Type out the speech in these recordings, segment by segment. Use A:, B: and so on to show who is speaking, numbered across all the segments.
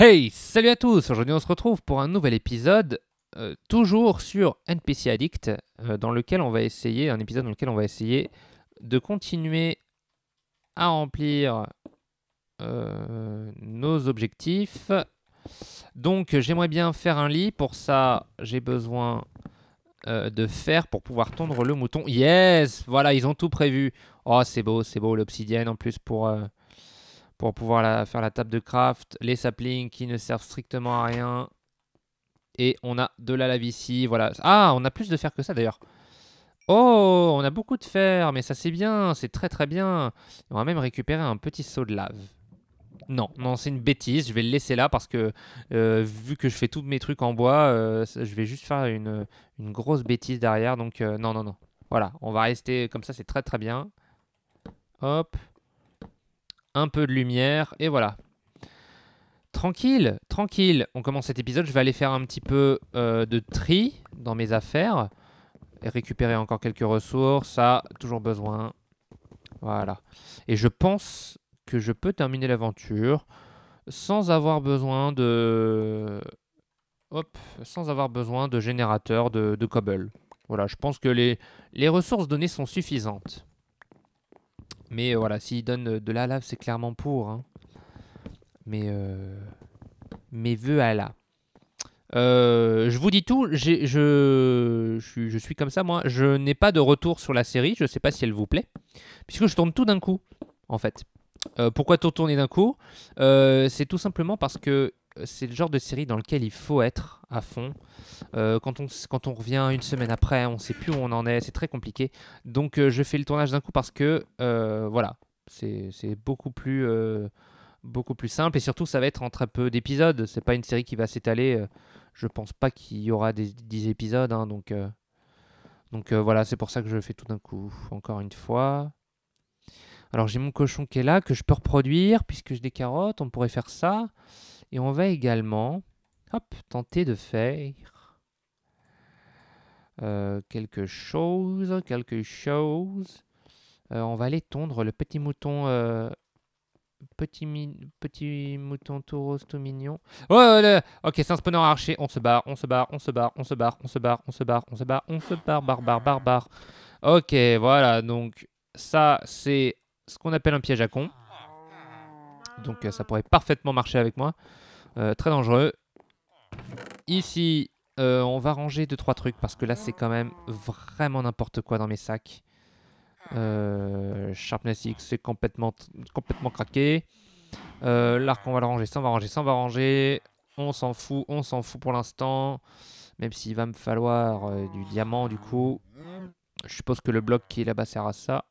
A: Hey, salut à tous Aujourd'hui on se retrouve pour un nouvel épisode, euh, toujours sur NPC Addict, euh, dans lequel on va essayer, un épisode dans lequel on va essayer de continuer à remplir euh, nos objectifs. Donc j'aimerais bien faire un lit, pour ça j'ai besoin de fer pour pouvoir tondre le mouton. Yes Voilà, ils ont tout prévu. Oh c'est beau, c'est beau l'obsidienne en plus pour pour pouvoir faire la table de craft, les saplings qui ne servent strictement à rien. Et on a de la lave ici, voilà. Ah, on a plus de fer que ça d'ailleurs. Oh, on a beaucoup de fer, mais ça c'est bien, c'est très très bien. On va même récupérer un petit seau de lave. Non, non, c'est une bêtise, je vais le laisser là parce que euh, vu que je fais tous mes trucs en bois, euh, je vais juste faire une, grosse bêtise derrière. Donc euh, non, non, non. Voilà, on va rester comme ça, c'est très très bien. Hop un peu de lumière, et voilà. Tranquille, tranquille. On commence cet épisode, je vais aller faire un petit peu euh, de tri dans mes affaires. Et récupérer encore quelques ressources, ça, toujours besoin. Voilà. Et je pense que je peux terminer l'aventure sans avoir besoin de... Hop, sans avoir besoin de générateur de, cobble. Voilà, je pense que les, les ressources données sont suffisantes. Mais euh, voilà, s'il donne de la lave, c'est clairement pour. Hein. Mais euh... mes vœux à la. je vous dis tout, je, je, suis comme ça moi, je n'ai pas de retour sur la série, je ne sais pas si elle vous plaît, puisque je tourne tout d'un coup, en fait. Euh, pourquoi tout tourner d'un coup euh, C'est tout simplement parce que c'est le genre de série dans lequel il faut être à fond. Euh, quand, on, quand on revient une semaine après, on ne sait plus où on en est, c'est très compliqué. Donc euh, je fais le tournage d'un coup parce que, euh, voilà, c'est beaucoup plus... beaucoup plus simple et surtout ça va être en très peu d'épisodes Ce n'est pas une série qui va s'étaler je ne pense pas qu'il y aura des 10 épisodes hein, donc donc voilà c'est pour ça que je fais tout d'un coup encore une fois alors j'ai mon cochon qui est là, que je peux reproduire, puisque j'ai des carottes, on pourrait faire ça. Et on va également hop, tenter de faire euh, quelque chose, quelque chose. Euh, on va aller tondre le petit mouton euh, petit, petit mouton taureau tout mignon. Oh, ok, c'est un spawner archer. On se barre, on se barre, on se barre, on se barre, on se barre, on se barre, on se barre, on se barre, barbare, barbare. Ok, voilà, donc ça, c'est ce qu'on appelle un piège à con. Donc euh, ça pourrait parfaitement marcher avec moi. Euh, très dangereux. Ici, euh, on va ranger 2-3 trucs parce que là c'est quand même vraiment n'importe quoi dans mes sacs. Sharpness X c'est complètement, complètement craqué. L'arc on va le ranger, ça on va ranger, ça on va ranger. On s'en fout, on s'en fout pour l'instant. Même s'il va me falloir du diamant du coup. Je suppose que le bloc qui est là-bas sert à ça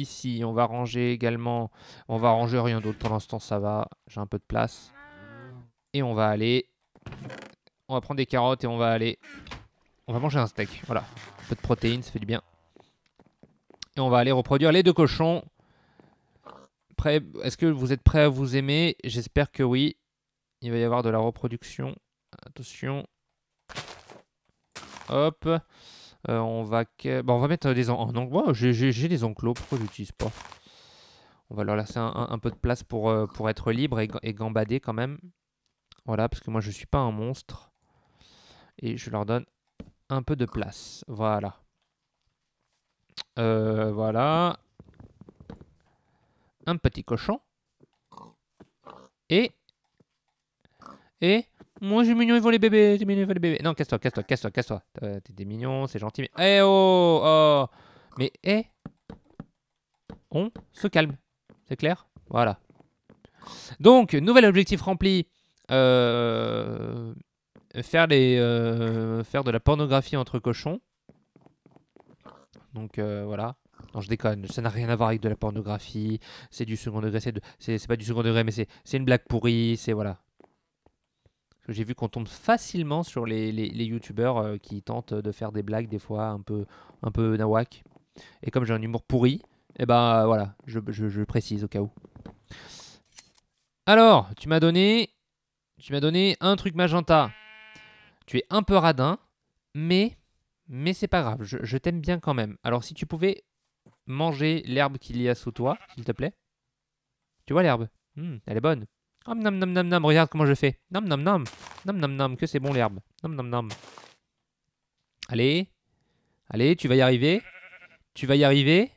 A: ici. On va ranger également. On va ranger rien d'autre pour l'instant, ça va. J'ai un peu de place. Et on va aller. On va prendre des carottes et on va aller. On va manger un steak. Voilà. Un peu de protéines, ça fait du bien. Et on va aller reproduire les deux cochons. Est-ce que vous êtes prêts à vous aimer J'espère que oui. Il va y avoir de la reproduction. Attention. Hop. Euh, on, va... Bah, on va mettre des en... enclos. Moi, j'ai des enclos. Pourquoi j'utilise pas On va leur laisser un, un, peu de place pour, euh, pour être libre et, gambader quand même. Voilà, parce que moi, je ne suis pas un monstre. Et je leur donne un peu de place. Voilà. Euh, voilà. Un petit cochon. Et... Et... Moi, j'ai mignon, ils vont les bébés. J'ai ils les bébés. Non, casse-toi, casse-toi, casse-toi, casse-toi. Euh, t'es des mignon, c'est gentil. Mais... Eh oh, oh Mais eh On se calme. C'est clair Voilà. Donc, nouvel objectif rempli. Euh, faire, les, euh, faire de la pornographie entre cochons. Donc voilà. Non, je déconne, ça n'a rien à voir avec de la pornographie. C'est du second degré, c'est, de... pas du second degré, mais c'est, une blague pourrie. C'est voilà. J'ai vu qu'on tombe facilement sur les, les, youtubeurs euh, qui tentent de faire des blagues des fois un peu, un peu nawak. Et comme j'ai un humour pourri, et eh ben euh, voilà, je, précise au cas où. Alors, tu m'as donné, tu m'as donné un truc magenta. Tu es un peu radin, mais, mais c'est pas grave. Je, t'aime bien quand même. Alors si tu pouvais manger l'herbe qu'il y a sous toi, s'il te plaît. Tu vois l'herbe, hmm, elle est bonne. Nom nom nom nom regarde comment je fais. Nom nom nom. Nom nom nom, que c'est bon l'herbe. Nom nom nom. Allez. Allez, tu vas y arriver. Tu vas y arriver.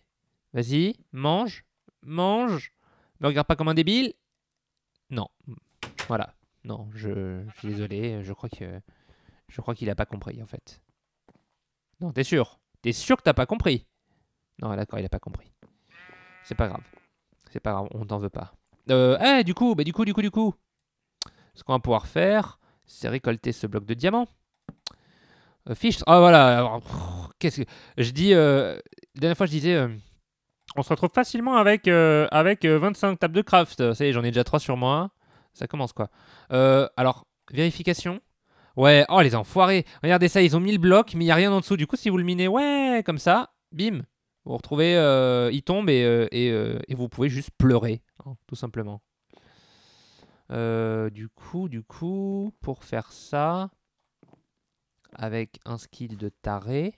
A: Vas-y, mange. Mange. Me regarde pas comme un débile. Non. Voilà. Non, je, suis désolé. Je crois que. Je crois qu'il a pas compris en fait. Non, t'es sûr T'es sûr que t'as pas compris Non, d'accord, il a pas compris. C'est pas grave. C'est pas grave, on t'en veut pas. Euh, ah, du coup, bah, du coup, du coup, du coup. Ce qu'on va pouvoir faire, c'est récolter ce bloc de diamant euh, fish Ah, voilà. Qu'est-ce que. Je dis. Euh, la dernière fois, je disais. Euh, on se retrouve facilement avec, avec 25 tables de craft. Ça y j'en ai déjà 3 sur moi. Ça commence quoi. alors, vérification. Ouais, oh les enfoirés. Regardez ça, ils ont mis le bloc, mais il n'y a rien en dessous. Du coup, si vous le minez, ouais, comme ça, bim, vous retrouvez, euh, il tombe euh, euh, et, vous pouvez juste pleurer, hein, tout simplement. du coup, du coup, pour faire ça, avec un skill de taré.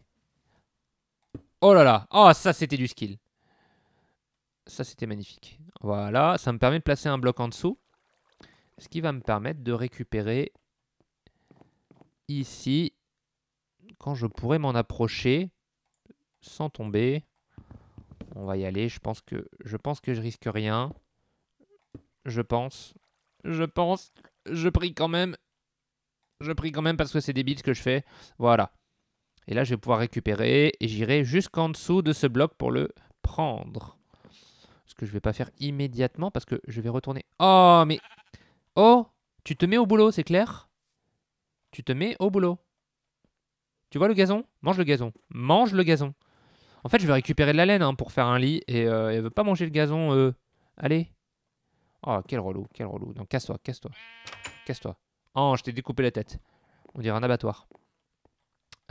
A: Oh là là, oh ça c'était du skill. Ça c'était magnifique. Voilà, ça me permet de placer un bloc en dessous. Ce qui va me permettre de récupérer ici, quand je pourrais m'en approcher sans tomber. On va y aller. Je pense que je, pense que je risque rien. Je pense. Je pense. Je prie quand même. Je prie quand même parce que c'est des ce que je fais. Voilà. Et là, je vais pouvoir récupérer et j'irai jusqu'en dessous de ce bloc pour le prendre. Ce que je vais pas faire immédiatement parce que je vais retourner. Oh, mais... Oh, tu te mets au boulot, c'est clair Tu te mets au boulot. Tu vois le gazon Mange le gazon. Mange le gazon. En fait, je vais récupérer de la laine hein, pour faire un lit et euh, elle veut pas manger le gazon. Euh. Allez. Oh, quel relou, quel relou. Donc, casse-toi, casse-toi. Casse-toi. Oh, je t'ai découpé la tête. On dirait un abattoir.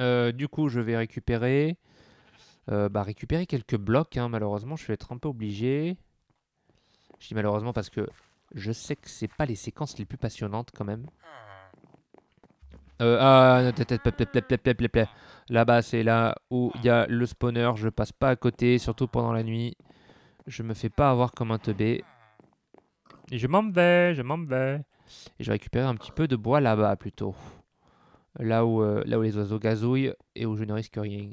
A: Euh, du coup, je vais récupérer. Euh, bah, récupérer quelques blocs. Hein. Malheureusement, je vais être un peu obligé. Je dis malheureusement parce que je sais que c'est pas les séquences les plus passionnantes quand même. Euh, ah, Là-bas, c'est là où il y a le spawner. Je passe pas à côté, surtout pendant la nuit. Je me fais pas avoir comme un teubé. Et je m'en vais, je m'en vais. Et je récupère un petit peu de bois là-bas plutôt. Là où, euh, là où les oiseaux gazouillent et où je ne risque rien.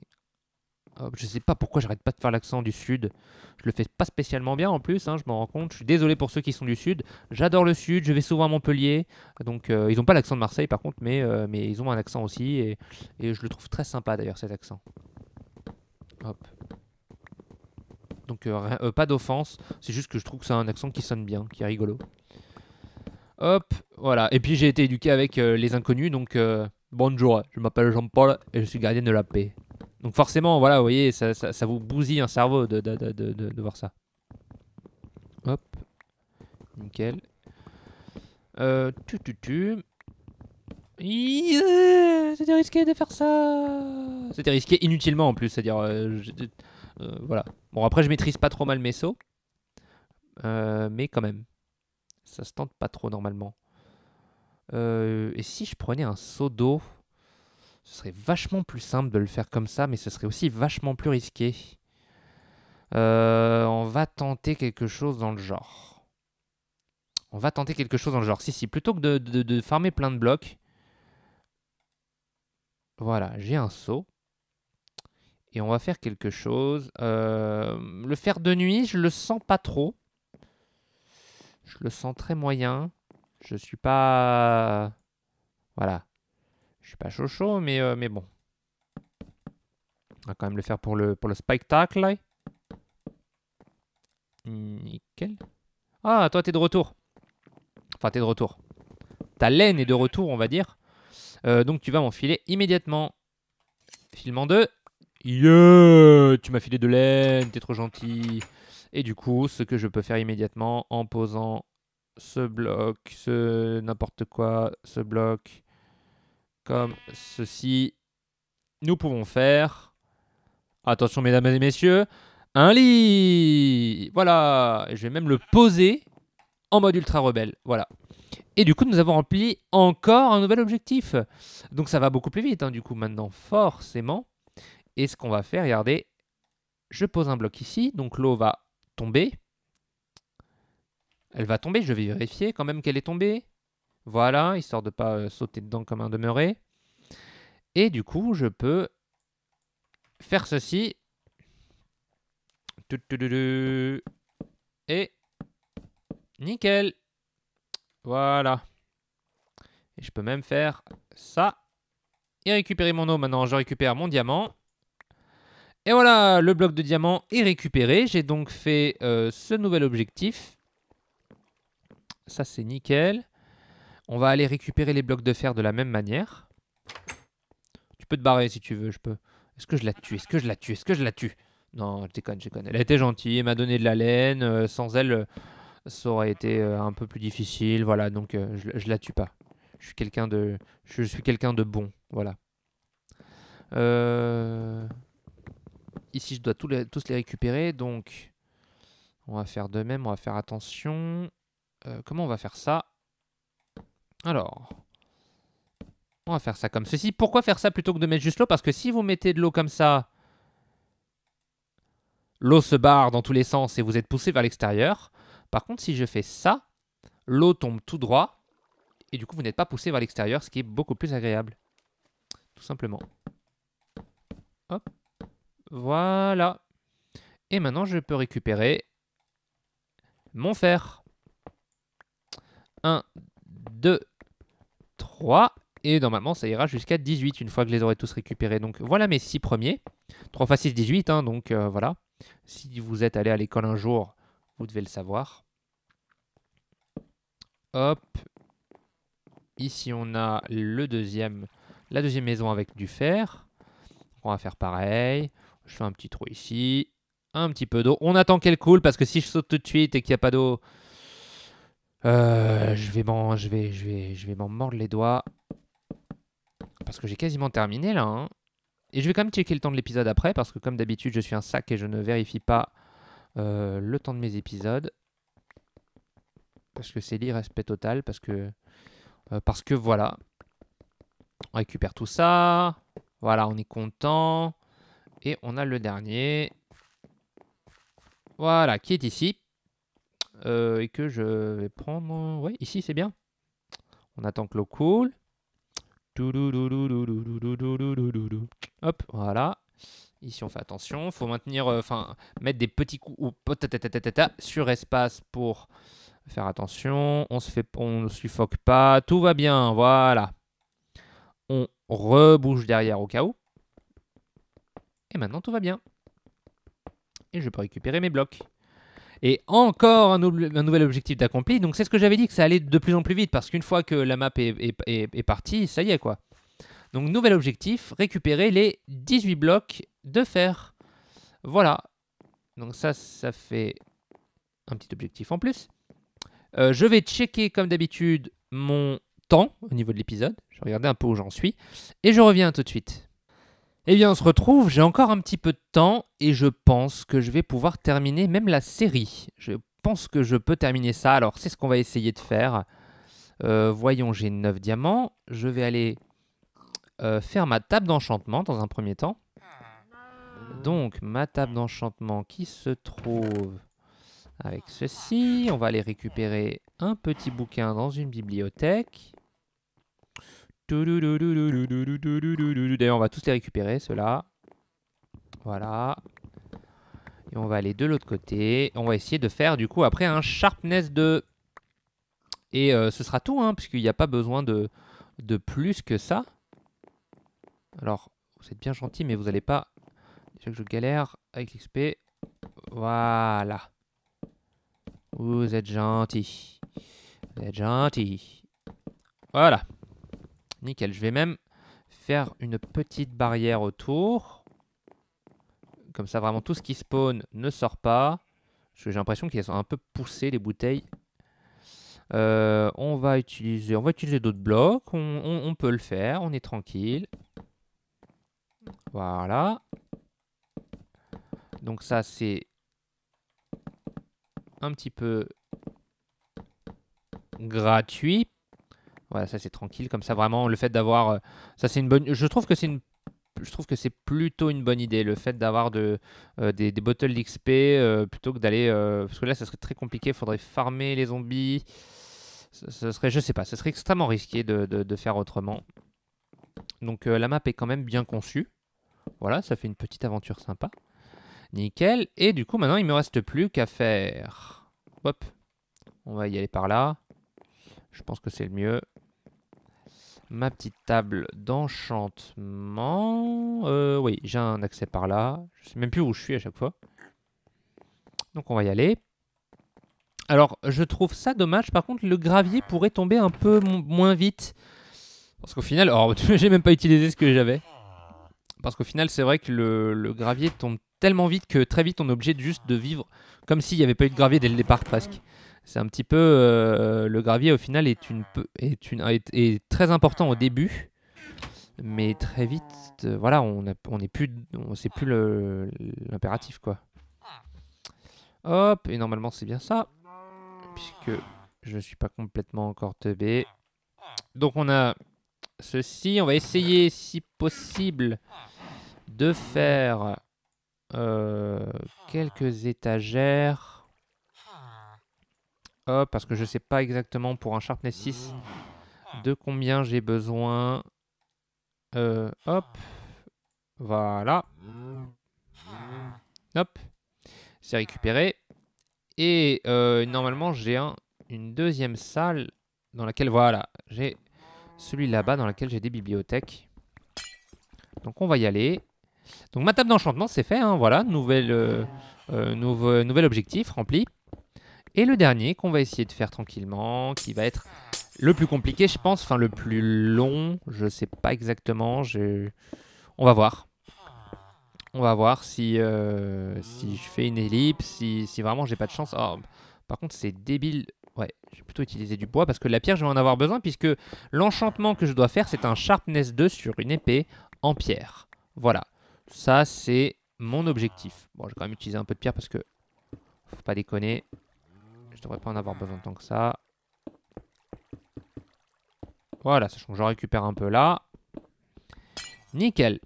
A: Euh, je sais pas pourquoi j'arrête pas de faire l'accent du sud. Je le fais pas spécialement bien en plus, hein, je m'en rends compte. Je suis désolé pour ceux qui sont du sud. J'adore le sud, je vais souvent à Montpellier. Donc euh, ils n'ont pas l'accent de Marseille par contre, mais, euh, mais ils ont un accent aussi. Et, je le trouve très sympa d'ailleurs cet accent. Hop. Donc pas d'offense, c'est juste que je trouve que c'est un accent qui sonne bien, qui est rigolo. Hop, voilà. Et puis j'ai été éduqué avec les inconnus, donc bonjour, je m'appelle Jean-Paul et je suis gardien de la paix. Donc forcément, voilà, vous voyez, ça, ça, vous bousille un cerveau de, voir ça. Hop. Nickel. Euh, tu tu tu. Euh, c'était risqué de faire ça. C'était risqué inutilement en plus, c'est-à-dire... Euh, euh, voilà. Bon, après, je maîtrise pas trop mal mes sauts. mais quand même. Ça se tente pas trop normalement. et si je prenais un seau d'eau ce serait vachement plus simple de le faire comme ça, mais ce serait aussi vachement plus risqué. Euh, on va tenter quelque chose dans le genre. On va tenter quelque chose dans le genre. Si, si, plutôt que de, farmer plein de blocs. Voilà, j'ai un saut Et on va faire quelque chose. Euh, le faire de nuit, je le sens pas trop. Je le sens très moyen. Je suis pas... Voilà. Je suis pas chaud chaud, mais, euh, mais bon. On va quand même le faire pour le, pour le spike tackle. Nickel. Ah, toi, t'es de retour. Enfin, t'es de retour. Ta laine est de retour, on va dire. Euh, donc, tu vas m'enfiler immédiatement. Filement 2. Yeah Tu m'as filé de laine, t'es trop gentil. Et du coup, ce que je peux faire immédiatement en posant ce bloc, ce n'importe quoi, ce bloc, comme ceci, nous pouvons faire, attention mesdames et messieurs, un lit Voilà Je vais même le poser en mode ultra rebelle. Voilà. Et du coup, nous avons rempli encore un nouvel objectif. Donc ça va beaucoup plus vite, hein, du coup, maintenant, forcément. Et ce qu'on va faire, regardez, je pose un bloc ici, donc l'eau va tomber. Elle va tomber, je vais vérifier quand même qu'elle est tombée. Voilà, histoire de ne pas euh, sauter dedans comme un demeuré. Et du coup, je peux faire ceci. Et nickel. Voilà. Et je peux même faire ça. Et récupérer mon eau. Maintenant, je récupère mon diamant. Et voilà, le bloc de diamant est récupéré. J'ai donc fait euh, ce nouvel objectif. Ça, c'est nickel. On va aller récupérer les blocs de fer de la même manière. Tu peux te barrer si tu veux, je peux. Est-ce que je la tue Est-ce que je la tue Est-ce que je la tue Non, je déconne, je déconne. Elle a été gentille, elle m'a donné de la laine. Euh, sans elle, euh, ça aurait été euh, un peu plus difficile. Voilà, donc je, la tue pas. Je suis quelqu'un de, je suis quelqu'un de bon. Voilà. Ici, je dois tous les, tous les récupérer, donc on va faire de même. On va faire attention. comment on va faire ça alors, on va faire ça comme ceci. Pourquoi faire ça plutôt que de mettre juste l'eau Parce que si vous mettez de l'eau comme ça, l'eau se barre dans tous les sens et vous êtes poussé vers l'extérieur. Par contre, si je fais ça, l'eau tombe tout droit et du coup, vous n'êtes pas poussé vers l'extérieur, ce qui est beaucoup plus agréable. Tout simplement. Hop. Voilà. Et maintenant, je peux récupérer mon fer. 1, 2, et normalement, ça ira jusqu'à 18 une fois que je les aurai tous récupérés. Donc voilà mes 6 premiers. 3 x 6, 18. donc euh, voilà. Si vous êtes allé à l'école un jour, vous devez le savoir. Hop. Ici, on a le deuxième, la deuxième maison avec du fer. On va faire pareil. Je fais un petit trou ici. Un petit peu d'eau. On attend qu'elle coule parce que si je saute tout de suite et qu'il n'y a pas d'eau, euh, je vais m'en je vais, je vais, je vais mordre les doigts. Parce que j'ai quasiment terminé là. Hein. Et je vais quand même checker le temps de l'épisode après. Parce que comme d'habitude, je suis un sac et je ne vérifie pas euh, le temps de mes épisodes. Parce que c'est l'irrespect total. Parce que, euh, parce que voilà. On récupère tout ça. Voilà, on est content. Et on a le dernier. Voilà, qui est ici. Euh, et que je vais prendre... Ouais, ici c'est bien. On attend que l'eau coule. Hop, voilà. Ici on fait attention. faut maintenir, enfin, mettre des petits coups sur espace pour faire attention. On se fait, on ne suffoque pas. Tout va bien, voilà. On rebouche derrière au cas où. Et maintenant tout va bien. Et je peux récupérer mes blocs. Et encore un, nouvel objectif d'accompli. Donc c'est ce que j'avais dit que ça allait de plus en plus vite parce qu'une fois que la map est, partie, ça y est quoi. Donc nouvel objectif, récupérer les 18 blocs de fer. Voilà. Donc ça, ça fait un petit objectif en plus. Euh, je vais checker comme d'habitude mon temps au niveau de l'épisode. Je vais regarder un peu où j'en suis. Et je reviens tout de suite. Eh bien, on se retrouve, j'ai encore un petit peu de temps et je pense que je vais pouvoir terminer même la série. Je pense que je peux terminer ça, alors c'est ce qu'on va essayer de faire. Euh, voyons, j'ai 9 diamants. Je vais aller euh, faire ma table d'enchantement dans un premier temps. Donc, ma table d'enchantement qui se trouve avec ceci. On va aller récupérer un petit bouquin dans une bibliothèque. D'ailleurs, on va tous les récupérer, ceux-là. Voilà. Et on va aller de l'autre côté. On va essayer de faire, du coup, après un sharpness de... Et ce sera tout, hein, puisqu'il n'y a pas besoin de, de plus que ça. Alors, vous êtes bien gentil, mais vous n'allez pas... Déjà que je galère avec l'XP. Voilà. Vous êtes gentil. Vous êtes gentil. Voilà. Nickel, je vais même faire une petite barrière autour. Comme ça, vraiment, tout ce qui spawn ne sort pas. J'ai l'impression qu'elles sont un peu poussées, les bouteilles. Euh, on va utiliser, utiliser d'autres blocs. on peut le faire, on est tranquille. Voilà. Donc ça, c'est un petit peu gratuit voilà, ça c'est tranquille. Comme ça, vraiment, le fait d'avoir. Euh, ça, c'est une bonne. Je trouve que c'est une je trouve que c'est plutôt une bonne idée le fait d'avoir de, euh, des, des, bottles d'XP euh, plutôt que d'aller parce que là ça serait très compliqué, il faudrait farmer les zombies. Ce serait, je sais pas, ce serait extrêmement risqué de, de faire autrement. Donc la map est quand même bien conçue. Voilà, ça fait une petite aventure sympa. Nickel. Et du coup maintenant il me reste plus qu'à faire. Hop. On va y aller par là. Je pense que c'est le mieux ma petite table d'enchantement. Euh, oui, j'ai un accès par là. Je sais même plus où je suis à chaque fois. Donc on va y aller. Alors, je trouve ça dommage. Par contre, le gravier pourrait tomber un peu moins vite. Parce qu'au final... Oh, Alors, j'ai même pas utilisé ce que j'avais. Parce qu'au final, c'est vrai que le, gravier tombe tellement vite que très vite, on est obligé juste de vivre comme s'il n'y avait pas eu de gravier dès le départ, presque c'est un petit peu euh, le gravier au final est une est une est, très important au début mais très vite euh, voilà on a, on plus on sait plus l'impératif quoi hop et normalement c'est bien ça puisque je ne suis pas complètement encore teubé donc on a ceci on va essayer si possible de faire euh, quelques étagères parce que je sais pas exactement pour un Sharpness 6 de combien j'ai besoin. Euh, hop. Voilà. Hop. C'est récupéré. Et euh, normalement, j'ai une deuxième salle dans laquelle... Voilà, j'ai celui là-bas dans laquelle j'ai des bibliothèques. Donc on va y aller. Donc ma table d'enchantement, c'est fait. Hein, voilà, euh, nouvel objectif rempli. Et le dernier qu'on va essayer de faire tranquillement, qui va être le plus compliqué, je pense, enfin le plus long, je sais pas exactement, on va voir. On va voir si, euh, si je fais une ellipse, si, vraiment vraiment j'ai pas de chance. Oh, par contre, c'est débile. Ouais, vais plutôt utiliser du bois parce que la pierre, je vais en avoir besoin puisque l'enchantement que je dois faire, c'est un sharpness 2 sur une épée en pierre. Voilà, ça c'est mon objectif. Bon, j'ai quand même utiliser un peu de pierre parce que faut pas déconner. Je devrais pas en avoir besoin tant que ça. Voilà, sachant que je récupère un peu là. Nickel.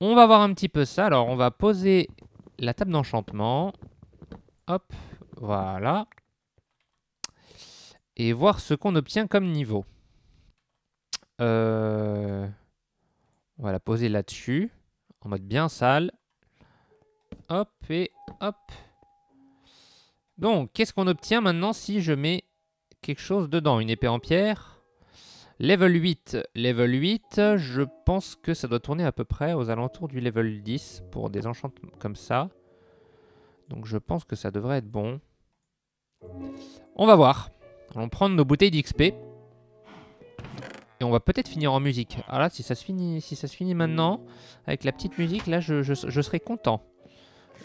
A: On va voir un petit peu ça. Alors, on va poser la table d'enchantement. Hop, voilà. Et voir ce qu'on obtient comme niveau. Euh... On va la poser là-dessus. En mode bien sale. Hop et hop. Donc, qu'est-ce qu'on obtient maintenant si je mets quelque chose dedans Une épée en pierre. Level 8. Level 8, je pense que ça doit tourner à peu près aux alentours du level 10 pour des enchantements comme ça. Donc je pense que ça devrait être bon. On va voir. va prendre nos bouteilles d'XP. Et on va peut-être finir en musique. Ah là, si ça se finit, si ça se finit maintenant, avec la petite musique, là, je serai content.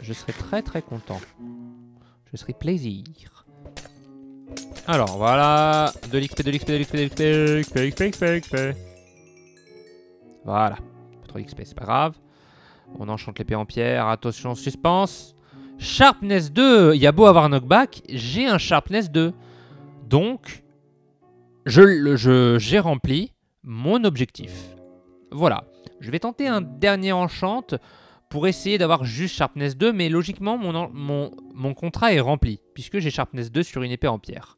A: Je serai très très content. Je serai plaisir. Alors, voilà. De l'XP, de l'XP, de l'XP, de l'XP, de l'XP, l'XP, l'XP, l'XP. Voilà. Pas trop d'XP, c'est pas grave. On enchante l'épée en pierre. Attention, suspense. Sharpness 2. Il y a beau avoir un knockback, j'ai un Sharpness 2. Donc, j'ai je, j'ai rempli mon objectif. Voilà. Je vais tenter un dernier enchant pour essayer d'avoir juste Sharpness 2, mais logiquement, mon, mon, mon contrat est rempli, puisque j'ai Sharpness 2 sur une épée en pierre.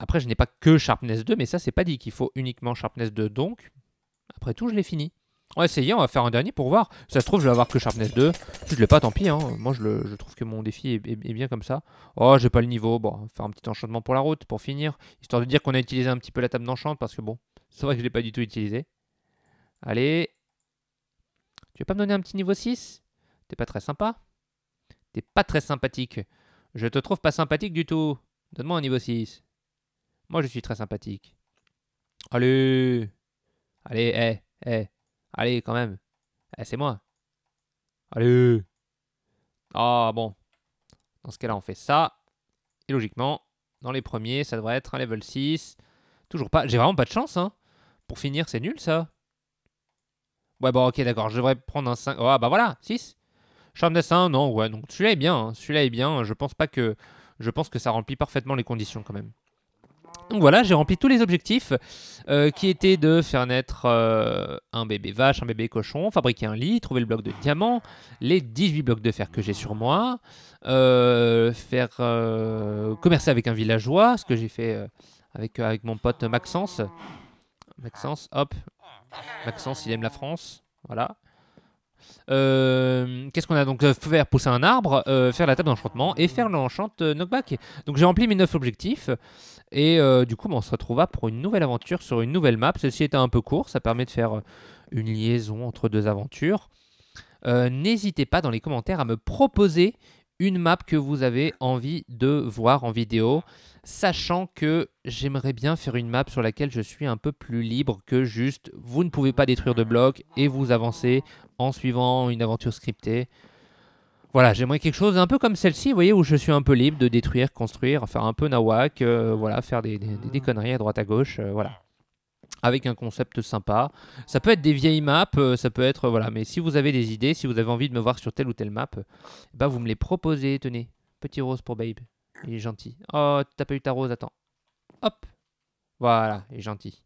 A: Après, je n'ai pas que Sharpness 2, mais ça, c'est pas dit qu'il faut uniquement Sharpness 2, donc, après tout, je l'ai fini. On va essayer, on va faire un dernier pour voir. ça se trouve, je vais avoir que Sharpness 2. Si je l'ai pas, tant pis. Hein. Moi, je, trouve que mon défi est, bien comme ça. Oh, j'ai pas le niveau. Bon, on va faire un petit enchantement pour la route, pour finir. Histoire de dire qu'on a utilisé un petit peu la table d'enchant, parce que bon, c'est vrai que je l'ai pas du tout utilisé. Allez, tu veux pas me donner un petit niveau 6 T'es pas très sympa T'es pas très sympathique. Je te trouve pas sympathique du tout. Donne-moi un niveau 6. Moi, je suis très sympathique. Allez Allez, hé, eh, eh. Allez, quand même. Eh, c'est moi. Allez Ah, bon. Dans ce cas-là, on fait ça. Et logiquement, dans les premiers, ça devrait être un level 6. Toujours pas. J'ai vraiment pas de chance, hein. Pour finir, c'est nul, ça. Ouais, bon, bah, ok, d'accord, je devrais prendre un 5. Ah, bah voilà, 6. Charme d'essai, non, ouais, donc celui-là est bien. Hein, celui-là est bien, je pense pas que. Je pense que ça remplit parfaitement les conditions quand même. Donc voilà, j'ai rempli tous les objectifs euh, qui étaient de faire naître euh, un bébé vache, un bébé cochon, fabriquer un lit, trouver le bloc de diamant, les 18 blocs de fer que j'ai sur moi, euh, faire commercer avec un villageois, ce que j'ai fait avec, avec mon pote Maxence. Maxence, hop, Maxence, il aime la France. Voilà. Euh, qu'est-ce qu'on a donc euh, Faire pousser un arbre, euh, faire la table d'enchantement et faire l'enchante knockback. Donc j'ai rempli mes neuf objectifs. Et du coup, on se retrouva pour une nouvelle aventure sur une nouvelle map. Celle-ci était un peu court, ça permet de faire une liaison entre deux aventures. N'hésitez pas dans les commentaires à me proposer une map que vous avez envie de voir en vidéo sachant que j'aimerais bien faire une map sur laquelle je suis un peu plus libre que juste vous ne pouvez pas détruire de blocs et vous avancez en suivant une aventure scriptée. Voilà, j'aimerais quelque chose un peu comme celle-ci, vous voyez, où je suis un peu libre de détruire, construire, faire un peu nawak, euh, voilà, faire des, conneries à droite à gauche, euh, voilà. Avec un concept sympa. Ça peut être des vieilles maps, euh, ça peut être, voilà, mais si vous avez des idées, si vous avez envie de me voir sur telle ou telle map, bah vous me les proposez, tenez. Petit rose pour Babe. Il est gentil. Oh, t'as pas eu ta rose, attends. Hop. Voilà, il est gentil.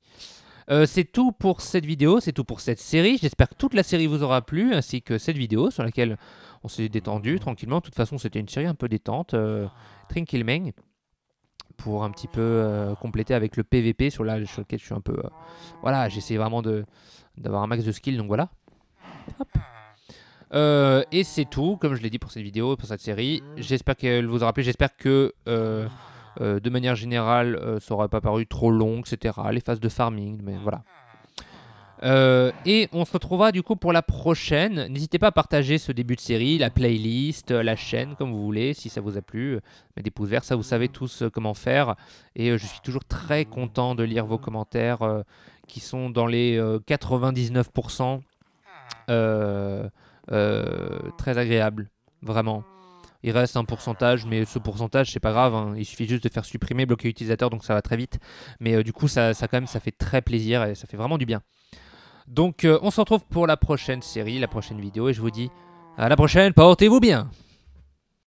A: Euh, c'est tout pour cette vidéo, c'est tout pour cette série. J'espère que toute la série vous aura plu, ainsi que cette vidéo sur laquelle on s'est détendu tranquillement. De toute façon, c'était une série un peu détente, euh, ah. pour un petit peu euh, compléter avec le PVP sur, la, lequel je suis un peu... Euh, voilà, j'essaie vraiment d'avoir un max de skill, donc voilà. Hop. Euh, et c'est tout, comme je l'ai dit pour cette vidéo, pour cette série. J'espère qu'elle vous aura plu. J'espère que, euh, euh, de manière générale, ça n'aura pas paru trop long, etc. Les phases de farming, mais voilà. et on se retrouvera du coup pour la prochaine. N'hésitez pas à partager ce début de série, la playlist, la chaîne, comme vous voulez, si ça vous a plu. mettez des pouces verts, ça vous savez tous comment faire. Et je suis toujours très content de lire vos commentaires qui sont dans les 99%. Euh, euh, très agréable, vraiment. Il reste un pourcentage, mais ce pourcentage, c'est pas grave. Hein. Il suffit juste de faire supprimer, bloquer utilisateur, donc ça va très vite. Mais euh, du coup, ça, ça, quand même, ça fait très plaisir et ça fait vraiment du bien. Donc, euh, on se retrouve pour la prochaine série, la prochaine vidéo, et je vous dis à la prochaine, portez-vous bien